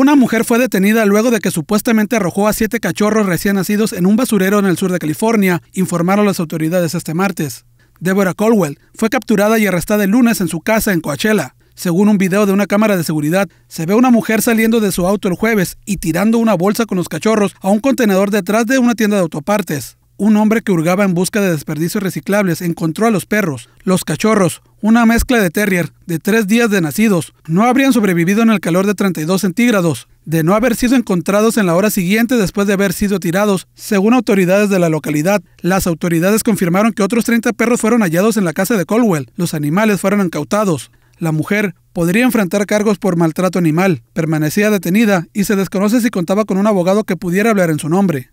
Una mujer fue detenida luego de que supuestamente arrojó a siete cachorros recién nacidos en un basurero en el sur de California, informaron las autoridades este martes. Deborah Colwell fue capturada y arrestada el lunes en su casa en Coachella. Según un video de una cámara de seguridad, se ve una mujer saliendo de su auto el jueves y tirando una bolsa con los cachorros a un contenedor detrás de una tienda de autopartes. Un hombre que hurgaba en busca de desperdicios reciclables encontró a los perros, los cachorros, una mezcla de terrier de tres días de nacidos. No habrían sobrevivido en el calor de 32 centígrados, de no haber sido encontrados en la hora siguiente después de haber sido tirados, según autoridades de la localidad. Las autoridades confirmaron que otros 30 perros fueron hallados en la casa de Colwell. Los animales fueron incautados. La mujer podría enfrentar cargos por maltrato animal, permanecía detenida y se desconoce si contaba con un abogado que pudiera hablar en su nombre.